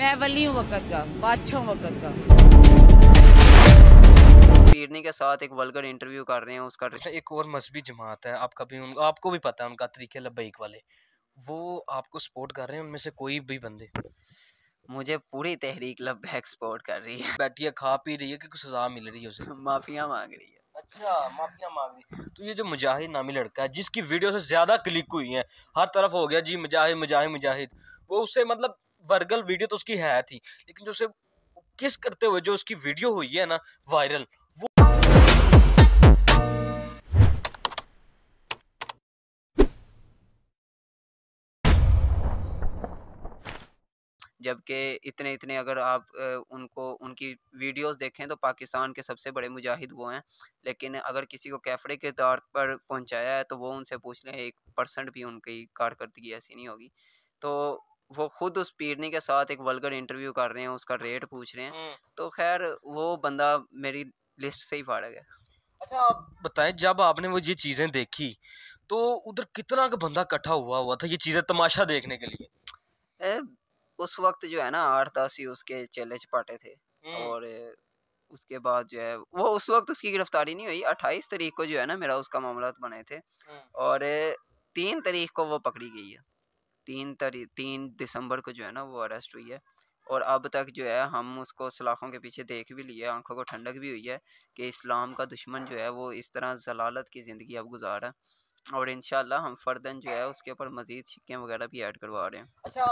मैं वली हूँ वक़्त का बादशाह वक़्त का पीरनी के साथ एक वलगर इंटरव्यू कर रहे हैं उसका अच्छा, एक और मजहबी जमात है आपका भी उन आपको भी पता है उनका तरीके लबैक वाले वो आपको सपोर्ट कर रहे हैं उनमें से कोई भी बंदे मुझे पूरी तहरीक लबैक सपोर्ट कर रही है बैठी है खा पी रही है क्योंकि सजा मिल रही है उसे माफिया मांग रही है अच्छा माफिया मांग रही तो ये जो मुजाहिद नामी लड़का है जिसकी वीडियो से ज़्यादा क्लिक हुई है हर तरफ हो गया जी मुजाहिद मुजाहिद मुजाहिद वो उससे मतलब वर्गल वीडियो तो उसकी है थी लेकिन जो उसे किस करते हुए जो उसकी वीडियो हुई है ना वायरल वो जबकि इतने इतने अगर आप उनको उनकी वीडियोस देखें तो पाकिस्तान के सबसे बड़े मुजाहिद वो हैं लेकिन अगर किसी को कैफड़े के तौर पर पहुंचाया है तो वो उनसे पूछ लें एक परसेंट भी उनकी कारकर्दगी ऐसी नहीं होगी तो वो खुद उस पीरनी के साथ एक वल्गर इंटरव्यू कर रहे हैं उसका रेट पूछ रहे हैं हम्म। तो खैर वो बंदा मेरी लिस्ट से ही फाड़ गया अच्छा आप बताएं जब आपने वो ये चीज़ें देखी तो उधर कितना का बंदा इकट्ठा हुआ हुआ था ये चीज़ें तमाशा देखने के लिए ए, उस वक्त जो है ना आठ दस ही उसके चेले चपाटे थे हम्म। और उसके बाद जो है वो उस वक्त उसकी गिरफ्तारी नहीं हुई अट्ठाईस तारीख को जो है ना मेरा उसका मामला बने थे हम्म। और तीन तारीख को वो पकड़ी गई है तीन तरी तीन दिसंबर को जो है ना वो अरेस्ट हुई है और अब तक जो है हम उसको सलाखों के पीछे देख भी लिए आंखों को ठंडक भी हुई है कि इस्लाम का दुश्मन जो है वो इस तरह जलालत की ज़िंदगी अब गुजार है और इन हम फर्दन जो है उसके ऊपर मजीद शिक्के वगैरह भी ऐड करवा रहे हैं अच्छा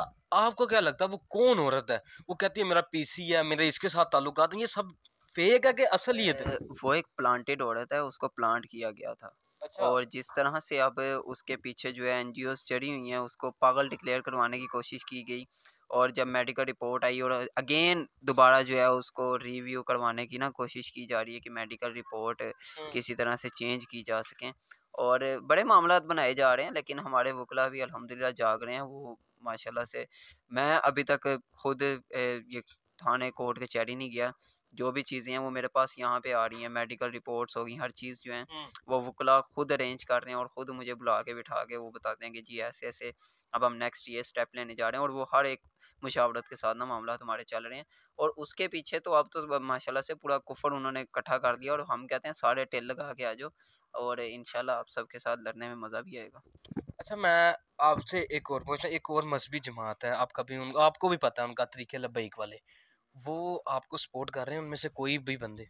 आपको क्या लगता है वो कौन औरत है वो कहती है मेरा सी है मेरे इसके साथ ताल्लुक ये सब फेक है कि असलियत है वो एक प्लांटेड औरत है उसको प्लांट किया गया था अच्छा। और जिस तरह से अब उसके पीछे जो है एनजीओस चढ़ी हुई हैं उसको पागल डिक्लेयर करवाने की कोशिश की गई और जब मेडिकल रिपोर्ट आई और अगेन दोबारा जो है उसको रिव्यू करवाने की ना कोशिश की जा रही है कि मेडिकल रिपोर्ट किसी तरह से चेंज की जा सकें और बड़े मामला बनाए जा रहे हैं लेकिन हमारे वकला भी अलहमदिल्ला जाग रहे हैं वो माशाल्लाह से मैं अभी तक खुद ये थाने कोर्ट के चैरी नहीं गया जो भी चीज़ें हैं वो मेरे पास यहाँ पे आ रही हैं मेडिकल रिपोर्ट्स हो गई हर चीज़ जो है वो वकला खुद अरेंज कर रहे हैं और ख़ुद मुझे बुला के बिठा के वो बताते हैं कि जी ऐसे ऐसे अब हम नेक्स्ट ये स्टेप लेने जा रहे हैं और वो हर एक मुशावरत के साथ ना मामला हमारे चल रहे हैं और उसके पीछे तो अब तो माशाल्लाह से पूरा कुफर उन्होंने इकट्ठा कर दिया और हम कहते हैं सारे टेल लगा के आ जाओ और इन आप सबके साथ लड़ने में मज़ा भी आएगा अच्छा मैं आपसे एक और पूछना एक और मजहबी जमात है आपका कभी उन आपको भी पता है उनका तरीके लबैक वाले वो आपको सपोर्ट कर रहे हैं उनमें से कोई भी बंदे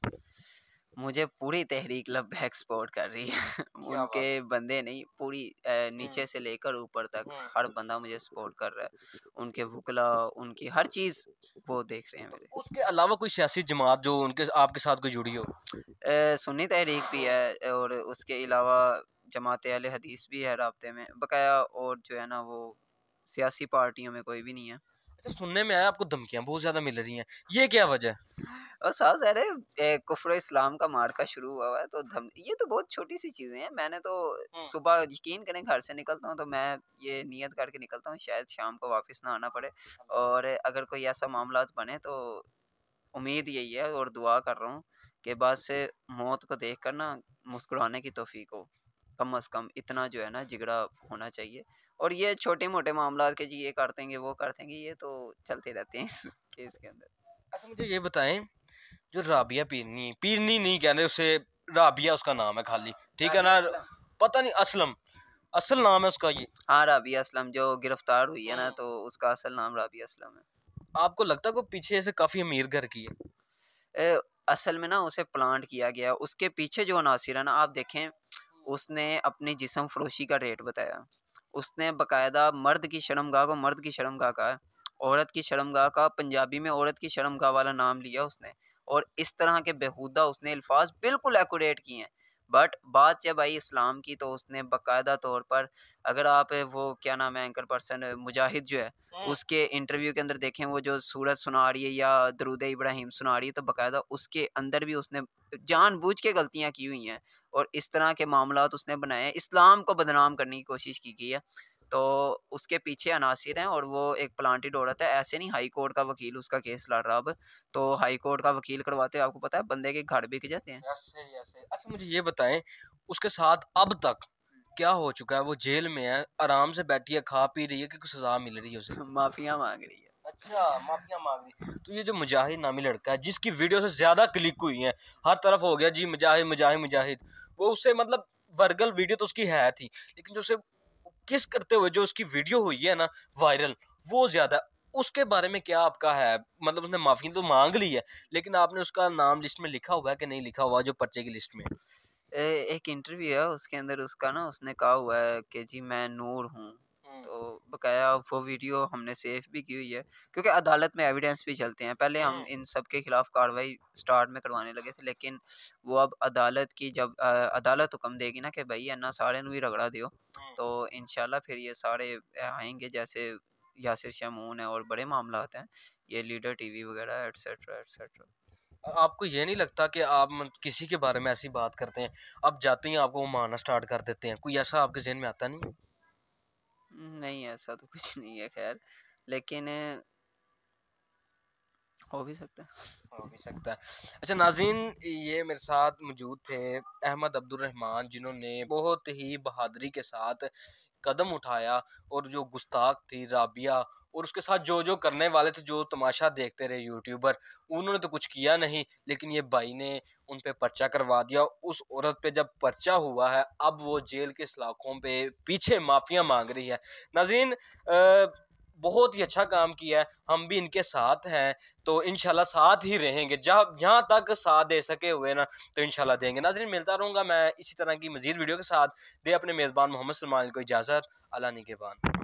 मुझे पूरी तहरीक लबैक सपोर्ट कर रही है उनके बंदे नहीं पूरी नीचे हम्म। से लेकर ऊपर तक हम्म। हर बंदा मुझे सपोर्ट कर रहा है उनके वकला उनकी हर चीज़ वो देख रहे हैं तो मेरे उसके अलावा कोई सियासी जमात जो उनके आपके साथ कोई जुड़ी हो ए, सुन्नी तहरीक भी है और उसके अलावा जमात अल हदीस भी है रबते में बकाया और जो है ना वो सियासी पार्टियों में कोई भी नहीं है अच्छा सुनने में आया आपको धमकियाँ बहुत ज़्यादा मिल रही हैं ये क्या वजह और साहब अरे कुफर इस्लाम का मारका शुरू हुआ हुआ है तो धम ये तो बहुत छोटी सी चीज़ें हैं मैंने तो हम्म। सुबह यकीन करें घर से निकलता हूँ तो मैं ये नियत करके निकलता हूँ शायद शाम को वापस ना आना पड़े और अगर कोई ऐसा मामला बने तो उम्मीद यही है और दुआ कर रहा हूँ कि बस मौत को देख कर ना मुस्कुराने की तोफ़ी हो कम से कम इतना जो है ना झगड़ा होना चाहिए और ये छोटे मोटे मामला के जी ये कर देंगे वो कर देंगे ये तो चलते रहते हैं इस केस के अंदर अच्छा मुझे ये बताएं जो राबिया पीरनी पीरनी नहीं कहने उसे राबिया उसका नाम है खाली ठीक है ना पता नहीं असलम असल नाम है उसका ये हाँ राबिया असलम जो गिरफ्तार हुई है ना हाँ। तो उसका असल नाम राबिया असलम है आपको लगता है वो पीछे से काफ़ी अमीर घर की है असल में ना उसे प्लांट किया गया उसके पीछे जो अनासर है ना आप देखें उसने अपने जिसम फरोशी का रेट बताया उसने बकायदा मर्द की शर्मगाह को मर्द की शर्मगाह का औरत की शर्मगाह का पंजाबी में औरत की शर्मगाह वाला नाम लिया उसने और इस तरह के बेहूदा उसने अल्फाज बिल्कुल एकोरेट किए हैं बट बात जब आई इस्लाम की तो उसने बाकायदा तौर पर अगर आप वो क्या नाम है एंकर पर्सन मुजाहिद जो है हाँ। उसके इंटरव्यू के अंदर देखें वो जो सूरत सुना रही है या दरूद इब्राहिम सुना रही है तो बाकायदा उसके अंदर भी उसने जानबूझ के गलतियाँ की हुई हैं और इस तरह के मामला उसने बनाए इस्लाम को बदनाम करने की कोशिश की गई है तो उसके पीछे अनासिर हैं और वो एक प्लांटेड औरत है ऐसे नहीं हाई कोर्ट का वकील उसका केस लड़ रहा अब तो हाई कोर्ट का वकील करवाते आपको पता है बंदे के घर बिक जाते हैं अच्छा मुझे ये बताएं उसके साथ अब तक क्या हो चुका है वो जेल में है आराम से बैठी है खा पी रही है कि कुछ सजा मिल रही है उसे माफिया मांग रही है अच्छा तो ये जो मुजाहिद नामी लड़का है जिसकी वीडियो से ज़्यादा क्लिक हुई है हर तरफ हो गया जी मुजाहिद मुजाहिद मुजाहिद वो उससे मतलब वर्गल वीडियो तो उसकी है थी लेकिन जो उसे किस करते हुए जो उसकी वीडियो हुई है ना वायरल वो ज़्यादा उसके बारे में क्या आपका है मतलब उसने माफ़ी तो मांग ली है लेकिन आपने उसका नाम लिस्ट में लिखा हुआ है कि नहीं लिखा हुआ जो पर्चे की लिस्ट में ए, एक इंटरव्यू है उसके अंदर उसका ना उसने कहा हुआ है कि जी मैं नूर हूँ बकाया वो वीडियो हमने सेव भी की हुई है क्योंकि अदालत में एविडेंस भी चलते हैं पहले हम हाँ। इन सब के खिलाफ कार्रवाई स्टार्ट में करवाने लगे थे लेकिन वो अब अदालत की जब आ, अदालत हुक्म देगी ना कि भाई इन्ना सारे ही रगड़ा दियो हाँ। तो इन फिर ये सारे आएंगे जैसे यासिर शमून है और बड़े मामला हैं ये लीडर वी वगैरह एट्सट्रा एट्सट्रा आपको ये नहीं लगता कि आप किसी के बारे में ऐसी बात करते हैं अब जाते ही आपको वो मारना स्टार्ट कर देते हैं कोई ऐसा आपके जहन में आता नहीं नहीं ऐसा तो कुछ नहीं है खैर लेकिन हो भी सकता है हो भी सकता है अच्छा नाजीन ये मेरे साथ मौजूद थे अहमद अब्दुलरहमान जिन्होंने बहुत ही बहादरी के साथ कदम उठाया और जो गुस्ताख थी राबिया और उसके साथ जो जो करने वाले थे जो तमाशा देखते रहे यूट्यूबर उन्होंने तो कुछ किया नहीं लेकिन ये भाई ने उन पर पर्चा करवा दिया उस औरत पे जब पर्चा हुआ है अब वो जेल के सलाखों पे पीछे माफ़ियाँ मांग रही है नाजीन बहुत ही अच्छा काम किया है हम भी इनके साथ हैं तो इन साथ ही रहेंगे जहाँ जहाँ तक साथ दे सके हुए ना तो इन देंगे नाजरीन मिलता रहूँगा मैं इसी तरह की मज़ीद वीडियो के साथ दे अपने मेज़बान मोहम्मद सलमान को इजाज़त अला निगेबान